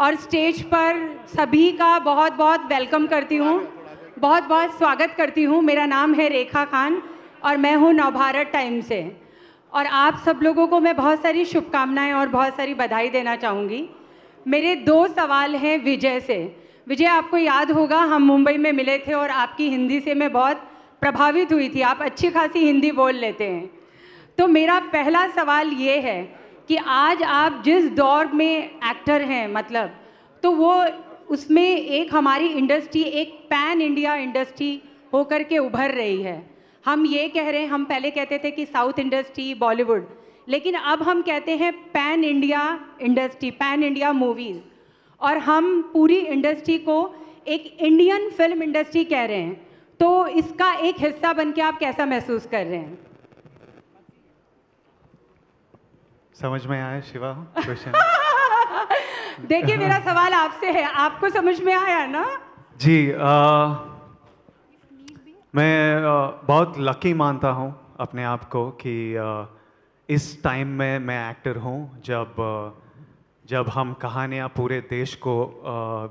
और स्टेज पर सभी का बहुत बहुत वेलकम करती हूँ बहुत बहुत स्वागत करती हूँ मेरा नाम है रेखा खान और मैं हूँ नवभारत टाइम से और आप सब लोगों को मैं बहुत सारी शुभकामनाएं और बहुत सारी बधाई देना चाहूँगी मेरे दो सवाल हैं विजय से विजय आपको याद होगा हम मुंबई में मिले थे और आपकी हिंदी से मैं बहुत प्रभावित हुई थी आप अच्छी खासी हिंदी बोल लेते हैं तो मेरा पहला सवाल ये है कि आज आप जिस दौर में एक्टर हैं मतलब तो वो उसमें एक हमारी इंडस्ट्री एक पैन इंडिया इंडस्ट्री होकर के उभर रही है हम ये कह रहे हैं हम पहले कहते थे कि साउथ इंडस्ट्री बॉलीवुड लेकिन अब हम कहते हैं pan India industry pan India movies और हम पूरी इंडस्ट्री को एक इंडियन फिल्म इंडस्ट्री कह रहे हैं तो इसका एक हिस्सा बन के आप कैसा महसूस कर रहे हैं समझ में आया शिवा क्वेश्चन देखिए मेरा सवाल आपसे है आपको समझ में आया ना जी आ, मैं आ, बहुत लकी मानता हूँ अपने आप को कि आ, इस टाइम में मैं एक्टर हूँ जब जब हम कहानियाँ पूरे देश को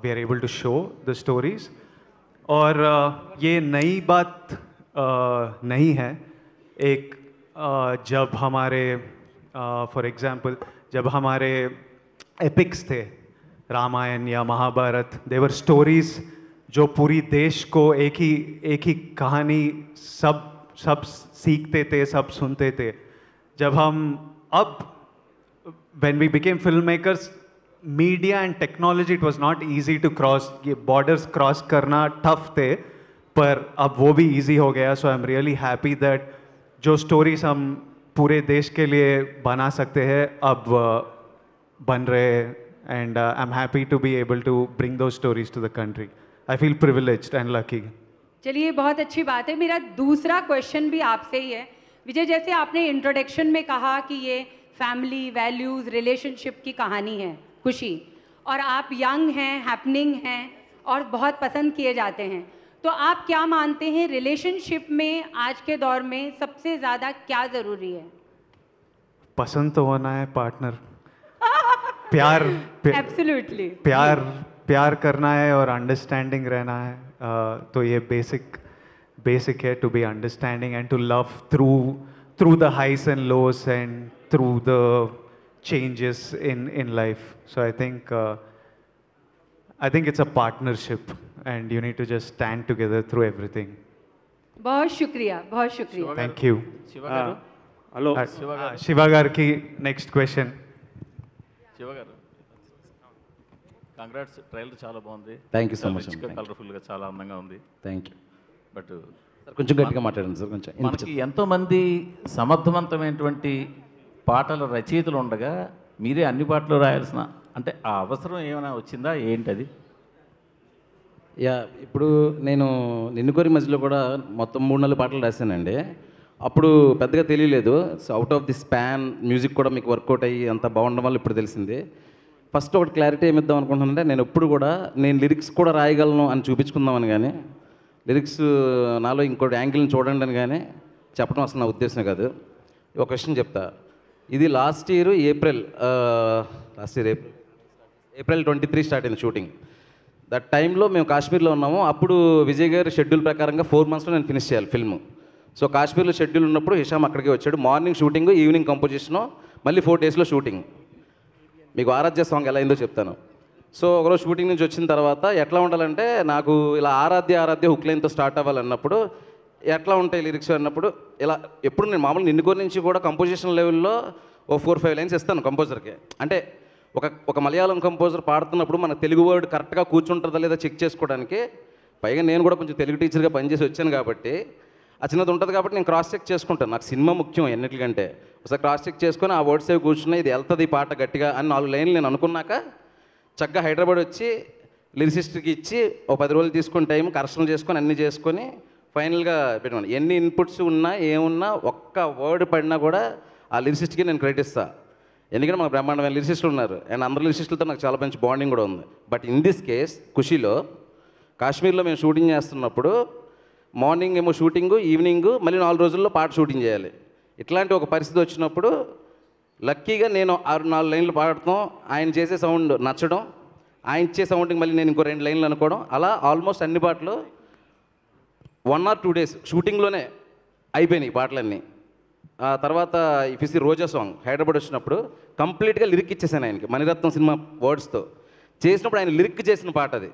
we are able to show the stories और ये नई बात नहीं है एक जब हमारे फॉर uh, एग्जाम्पल जब हमारे एपिक्स थे रामायण या महाभारत देवर स्टोरीज जो पूरी देश को एक ही एक ही कहानी सब सब सीखते थे सब सुनते थे जब हम अब when we became film makers media and technology it was not easy to cross ये बॉर्डर्स क्रॉस करना टफ थे पर अब वो भी ईजी हो गया सो I am really happy that जो स्टोरीज हम पूरे देश के लिए बना सकते हैं अब बन रहे and I am happy to be able to bring those stories to the country I feel privilege and lucky चलिए बहुत अच्छी बात है मेरा दूसरा क्वेश्चन भी आपसे ही है विजय जैसे आपने इंट्रोडक्शन में कहा कि ये फैमिली वैल्यूज़ रिलेशनशिप की कहानी है खुशी और आप यंग हैं हैपनिंग हैं और बहुत पसंद किए जाते हैं तो आप क्या मानते हैं रिलेशनशिप में आज के दौर में सबसे ज़्यादा क्या ज़रूरी है पसंद तो होना है पार्टनर प्यार एब्सोल्युटली प्यार प्यार करना है और अंडरस्टैंडिंग रहना है तो ये बेसिक बेसिक है to be understanding and to love through through the highs and lows and through the changes in in life so I think I think it's a partnership and you need to just stand together through everything बहुत शुक्रिया बहुत शुक्रिया Thank you. Hello Shiva uh, గారికి next question Shiva garu congrats trailer చాలా బాగుంది thank you so much కలర్ఫుల్గా చాలా అందంగా ఉంది థ్యాంక్ యూ బట్ కొంచెం గట్టిగా మాట్లాడండి సార్ కొంచెం మనకి ఎంతో సమర్థవంతమైనటువంటి పాటల రచయితలు ఉండగా మీరే అన్ని పాటలు రాయాల్సిన అంటే ఆ అవసరం ఏమైనా వచ్చిందా ఏంటి అది యా ఇప్పుడు నేను నిన్ను కోరి మధ్యలో కూడా మొత్తం మూడు నాలుగు పాటలు రాశానండి అప్పుడు పెద్దగా తెలియలేదు so out of the span music కూడా మీకు వర్కౌట్ అయ్యి అంత బాగుండడం వల్ల ఇప్పుడు తెలిసింది ఫస్ట్ ఒకటి క్లారిటీ ఏమిద్దాం అనుకుంటున్నానంటే నేను ఎప్పుడు కూడా నేను లిరిక్స్ కూడా రాయగలను అని చూపించుకుందామని కానీ లిరిక్స్ నాలో ఇంకోటి యాంగిల్ని చూడండి అని కానీ చెప్పడం అసలు నా ఉద్దేశం కాదు ఒక క్వశ్చన్ చెప్తా ఇది last year April last year April April twenty three start అయింది షూటింగ్ దట్ టైంలో మేము కాశ్మీర్లో ఉన్నాము అప్పుడు విజయ్ గారి షెడ్యూల్ ప్రకారంగా ఫోర్ మంత్స్లో నేను ఫినిష్ చేయాలి ఫిల్మ్ సో కాశ్మీర్లో షెడ్యూల్ ఉన్నప్పుడు హిషామ్ అక్కడికి వచ్చాడు మార్నింగ్ షూటింగ్ ఈవినింగ్ కంపోజిషను మళ్ళీ ఫోర్ డేస్లో షూటింగ్ మీకు ఆరాధ్య సాంగ్ ఎలా అయిందో చెప్తాను సో ఒకరోజు షూటింగ్ నుంచి వచ్చిన తర్వాత ఎట్లా ఉండాలంటే నాకు ఇలా ఆరాధ్య ఆరాధ్య హుక్ లైన్తో స్టార్ట్ అవ్వాలన్నప్పుడు ఎట్లా ఉంటాయి లిరిక్స్ అన్నప్పుడు ఇలా ఎప్పుడు నేను మామూలు నిన్నుకొని నుంచి కూడా కంపోజిషన్ లెవెల్లో ఓ ఫోర్ ఫైవ్ లైన్స్ ఇస్తాను కంపోజర్కి అంటే ఒక ఒక మలయాళం కంపోజర్ పాడుతున్నప్పుడు మన తెలుగు వర్డ్ కరెక్ట్గా కూర్చుంటుందా లేదా చెక్ చేసుకోవడానికి పైగా నేను కూడా కొంచెం తెలుగు టీచర్గా పనిచేసి వచ్చాను కాబట్టి ఆ చిన్నది ఉంటుంది కాబట్టి నేను క్రాస్ చెక్ చేసుకుంటాను నాకు సినిమా ముఖ్యం ఎన్నిటికంటే ఒకసారి క్రాస్ చెక్ చేసుకొని ఆ వర్డ్స్ అవి కూర్చున్నాయి ఇది వెళ్తుంది ఈ పాట గట్టిగా అని నాలుగు లైన్లు నేను అనుకున్నాక చక్కగా హైదరాబాద్ వచ్చి లిరిసిస్ట్కి ఇచ్చి ఒక పది రోజులు తీసుకుని టైం కరెక్షన్ చేసుకొని అన్నీ చేసుకొని ఫైనల్గా పెట్టుకున్నాను ఎన్ని ఇన్పుట్స్ ఉన్నా ఏమున్నా ఒక్క వర్డ్ పడినా కూడా ఆ లిరిసిస్ట్కి నేను క్రెడిట్ ఇస్తాను ఎందుకంటే మన బ్రహ్మాండమైన లిరిసిస్టులు ఉన్నారు అండ్ అందరి లిరిసిస్టులతో నాకు చాలా మంచి బాండింగ్ కూడా ఉంది బట్ ఇన్ దిస్ కేస్ ఖుషీలో కాశ్మీర్లో మేము షూటింగ్ చేస్తున్నప్పుడు మార్నింగ్ ఏమో షూటింగు ఈవినింగ్ మళ్ళీ నాలుగు రోజుల్లో పాట షూటింగ్ చేయాలి ఇట్లాంటి ఒక పరిస్థితి వచ్చినప్పుడు లక్కీగా నేను ఆరు నాలుగు లైన్లు పాడటం ఆయన చేసే సౌండ్ నచ్చడం ఆయన ఇచ్చే సౌండ్కి మళ్ళీ నేను ఇంకో రెండు లైన్లు అనుకోవడం అలా ఆల్మోస్ట్ అన్ని పాటలు వన్ ఆర్ టూ డేస్ షూటింగ్లోనే అయిపోయినాయి పాటలన్నీ ఆ తర్వాత if is Roja song Hyderabad వచ్చినప్పుడు కంప్లీట్గా లిరిక్ ఇచ్చేసాను ఆయనకి మణిరత్నం సినిమా వర్డ్స్తో చేసినప్పుడు ఆయన లిరిక్ చేసిన పాట అది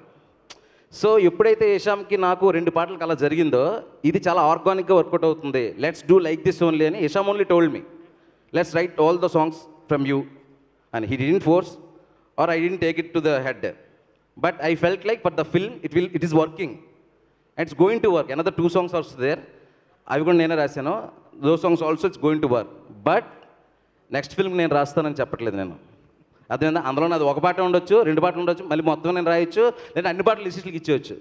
సో ఎప్పుడైతే ఇషామ్కి నాకు రెండు పాటలకు అలా జరిగిందో ఇది చాలా ఆర్గానిక్గా వర్కౌట్ అవుతుంది let's do like this only అని Hesham only told me let's write all the songs from you and he didn't force or I didn't take it to the head but I felt like but the film it will it is working it's going to work another two songs are there అవి కూడా నేనే రాశాను though songs also it's going to work but next film నేను రాస్తానని చెప్పట్లేదు నేను అదే అందులో నాది ఒక పాట ఉండొచ్చు రెండు పాటలు ఉండొచ్చు మళ్ళీ మొత్తం నేను రాయొచ్చు నేను అన్ని పాటలు లిస్టులకి ఇచ్చేయచ్చు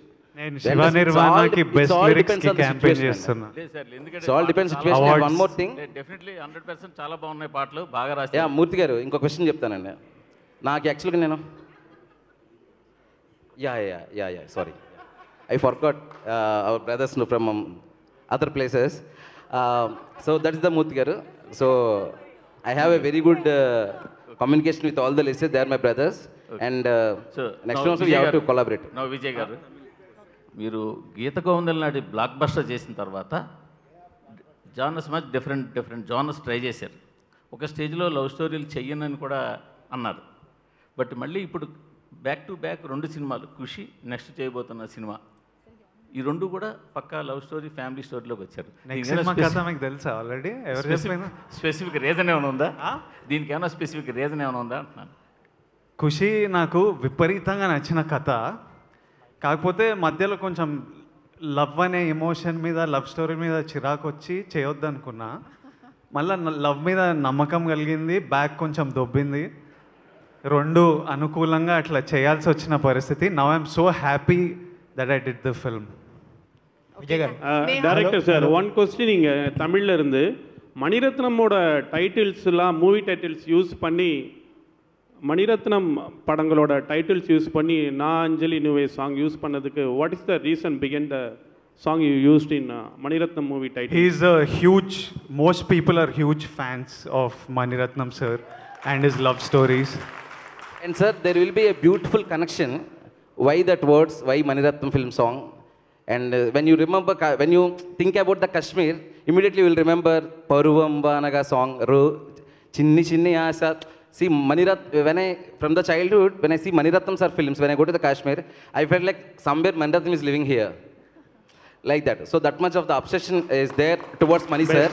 one more thing definitely hundred percent చాలా బాగున్నాయి పాటలు బాగా మూర్తి గారు ఇంకో క్వశ్చన్ చెప్తానండి నాకు యాక్చువల్గా నేను yeah yeah yeah yeah sorry I forgot our brothers from other places so that is the Murthy garu so I have a very good communication with all the list they are my brothers and next also you to collaborate నా విజయ్ గారు మీరు గీత గోవిందల్ నాటి black blockbuster చేసిన తర్వాత genres much different different genres try చేశారు ఒక స్టేజ్లో love స్టోరీలు చెయ్యనని కూడా అన్నారు బట్ మళ్ళీ ఇప్పుడు బ్యాక్ టు బ్యాక్ రెండు సినిమాలు ఖుషి నెక్స్ట్ చేయబోతున్న సినిమా ఈ రెండు కూడా పక్కా లవ్ స్టోరీ ఫ్యామిలీ స్టోరీలోకి వచ్చారు తెలుసా ఆల్రెడీ స్పెసిఫిక్ రీజన్ ఏమైనా ఉందా దీనికి ఏమైనా స్పెసిఫిక్ రీజన్ ఏమైనా ఉందా అంటున్నాను ఖుషి నాకు విపరీతంగా నచ్చిన కథ కాకపోతే మధ్యలో కొంచెం లవ్ అనే ఎమోషన్ మీద లవ్ స్టోరీ మీద చిరాకు వచ్చి చేయొద్దు అనుకున్నా మళ్ళీ లవ్ మీద నమ్మకం కలిగింది బ్యాక్ కొంచెం దొబ్బింది రెండు అనుకూలంగా అట్లా చేయాల్సి వచ్చిన పరిస్థితి now I'm so happy that I did the film Vijayakanth director sir one question நீங்கள் தமிழில் இருந்து மணிரத்னமோட டைட்டில்ஸ்லாம் மூவி டைட்டில்ஸ் யூஸ் பண்ணி மணிரத்னம் படங்களோட டைட்டில்ஸ் யூஸ் பண்ணி நான் அஞ்சலி நியூவே சாங் யூஸ் பண்ணதுக்கு what is the reason began the song you used in Mani Ratnam movie title is a huge most people are huge fans of Mani Ratnam sir and is love stories and sir there will be a beautiful connection why that words why Mani Ratnam film song And uh, when you remember, when you think about the Kashmir, immediately you will remember Paruvambanaga song, Chinni Chinni Asa. See, Manirat, when I, from the childhood, when I see Maniratnam sir films, when I go to the Kashmir, I felt like somewhere Maniratnam is living here. Like that. So that much of the obsession is there towards Mani sir.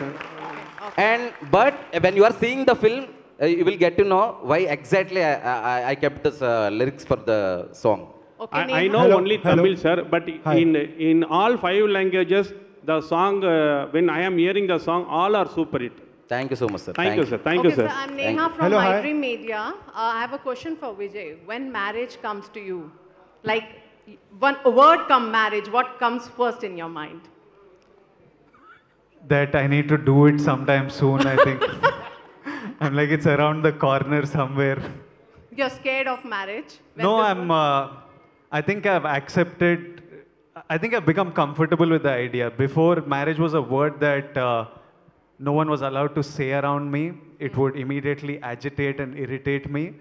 And, but when you are seeing the film, uh, you will get to know why exactly I, I, I kept the uh, lyrics for the song. Okay, I, I know hello, only hello. Tamil, sir, but in in all five languages, the song, uh, when I am hearing the song, all are super hit. Thank you so much, sir. Thank, Thank you, sir. Thank okay, you, sir. sir. I'm Neha Thank from Hello, My Dream Media. Uh, I have a question for Vijay. When marriage comes to you, like when a word come marriage, what comes first in your mind? That I need to do it sometime soon, I think. I'm like, it's around the corner somewhere. You're scared of marriage? No, I'm... Uh, I think I've accepted, I think I've become comfortable with the idea. Before, marriage was a word that uh, no one was allowed to say around me. It would immediately agitate and irritate me.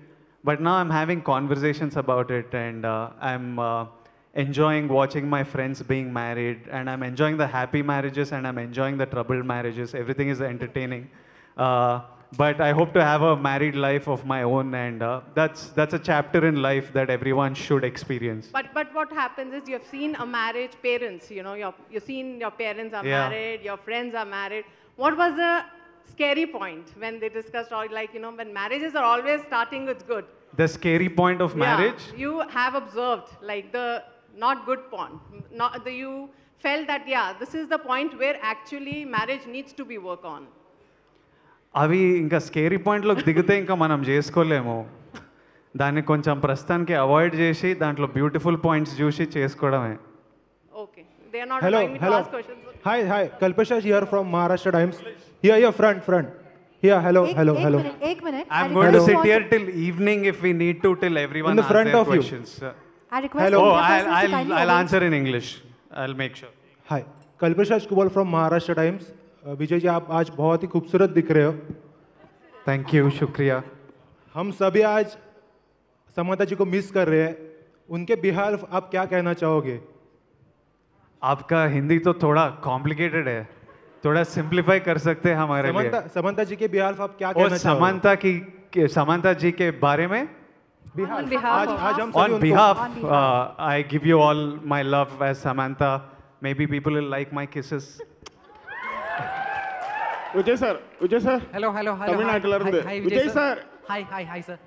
But now I'm having conversations about it and uh, I'm uh, enjoying watching my friends being married and I'm enjoying the happy marriages and I'm enjoying the troubled marriages. Everything is entertaining. Uh, but I hope to have a married life of my own, and uh, that's that's a chapter in life that everyone should experience. But but what happens is you've seen a marriage, parents, you know, you you've seen your parents are yeah. married, your friends are married. What was the scary point when they discussed all like you know when marriages are always starting with good. The scary point of marriage. Yeah, you have observed like the not good point, not the you felt that yeah this is the point where actually marriage needs to be worked on. అవి ఇంకా scary పాయింట్లోకి దిగితే ఇంకా మనం చేసుకోలేము దాన్ని కొంచెం ప్రస్తుతానికి avoid చేసి దాంట్లో బ్యూటిఫుల్ పాయింట్స్ చూసి చేసుకోవడమే okay hello hello hi hi Kalpesh here from Maharashtra Times here here front front here hello hello hello I am going to sit here till evening if we need to till everyone in front of you hello I I I'll answer in English I'll make sure hi Kalpesh Kubal from Maharashtra Times Vijay ji आप आज बहुत ही खूबसूरत दिख रहे हो thank you शुक्रिया हम सभी आज समता जी को मिस कर रहे हैं उनके बिहार आप क्या कहना चाहोगे आपका हिंदी तो थोड़ा कॉम्प्लिकेटेड है थोड़ा सिंप्लीफाई कर सकते हैं हमारे समंता लिए समंता जी के बिहार आप क्या कहना समानता की समानता जी के बारे में on behalf I give you all my love as समानता may be people like my kisses Vijay sir Vijay sir hello hello hello தமிழ்நாட்டுல இருந்து Vijay sir hi hi hi sir